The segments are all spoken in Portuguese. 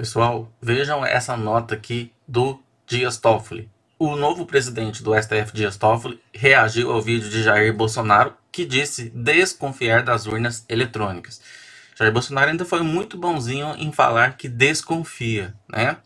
Pessoal, vejam essa nota aqui do Dias Toffoli. O novo presidente do STF, Dias Toffoli, reagiu ao vídeo de Jair Bolsonaro, que disse desconfiar das urnas eletrônicas. Jair Bolsonaro ainda foi muito bonzinho em falar que desconfia, né?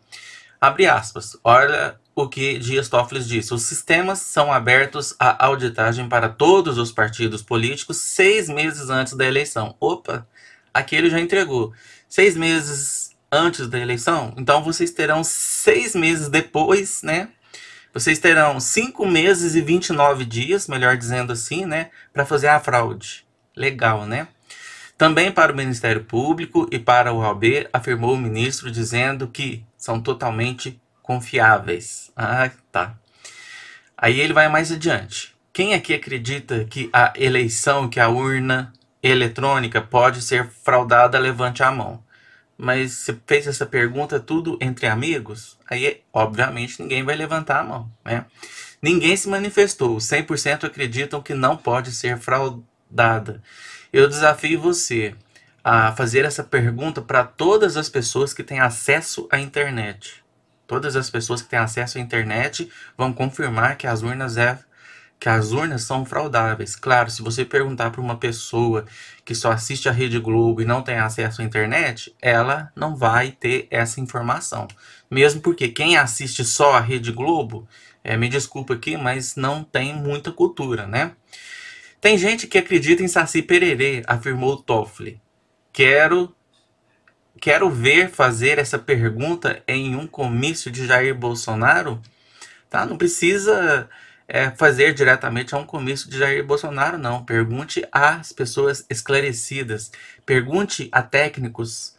Abre aspas. Olha o que Dias Toffoli disse. Os sistemas são abertos à auditagem para todos os partidos políticos seis meses antes da eleição. Opa, aquele já entregou. Seis meses antes da eleição, então vocês terão seis meses depois, né? Vocês terão cinco meses e 29 dias, melhor dizendo assim, né? Para fazer a fraude. Legal, né? Também para o Ministério Público e para o OAB, afirmou o ministro, dizendo que são totalmente confiáveis. Ah, tá. Aí ele vai mais adiante. Quem aqui acredita que a eleição, que a urna eletrônica pode ser fraudada, levante a mão mas você fez essa pergunta tudo entre amigos? Aí, obviamente, ninguém vai levantar a mão, né? Ninguém se manifestou. 100% acreditam que não pode ser fraudada. Eu desafio você a fazer essa pergunta para todas as pessoas que têm acesso à internet. Todas as pessoas que têm acesso à internet vão confirmar que as urnas é que as urnas são fraudáveis. Claro, se você perguntar para uma pessoa que só assiste a Rede Globo e não tem acesso à internet, ela não vai ter essa informação. Mesmo porque quem assiste só a Rede Globo, é, me desculpa aqui, mas não tem muita cultura, né? Tem gente que acredita em Saci Pererê, afirmou Toffoli. Quero quero ver fazer essa pergunta em um comício de Jair Bolsonaro. Tá? Não precisa é, fazer diretamente a um comício de Jair Bolsonaro, não. Pergunte às pessoas esclarecidas, pergunte a técnicos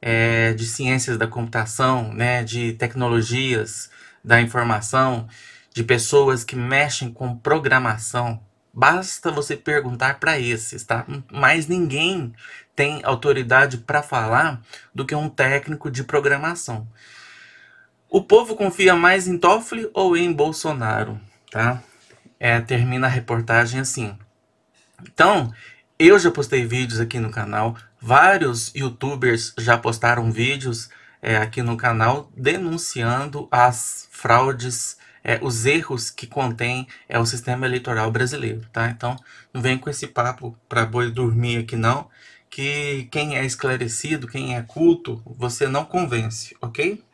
é, de ciências da computação, né, de tecnologias da informação, de pessoas que mexem com programação. Basta você perguntar para esses, tá? Mas ninguém tem autoridade para falar do que um técnico de programação. O povo confia mais em Toffoli ou em Bolsonaro? tá? É, termina a reportagem assim. Então, eu já postei vídeos aqui no canal, vários youtubers já postaram vídeos é, aqui no canal denunciando as fraudes, é, os erros que contém é, o sistema eleitoral brasileiro, tá? Então, não vem com esse papo para boi dormir aqui não, que quem é esclarecido, quem é culto, você não convence, ok?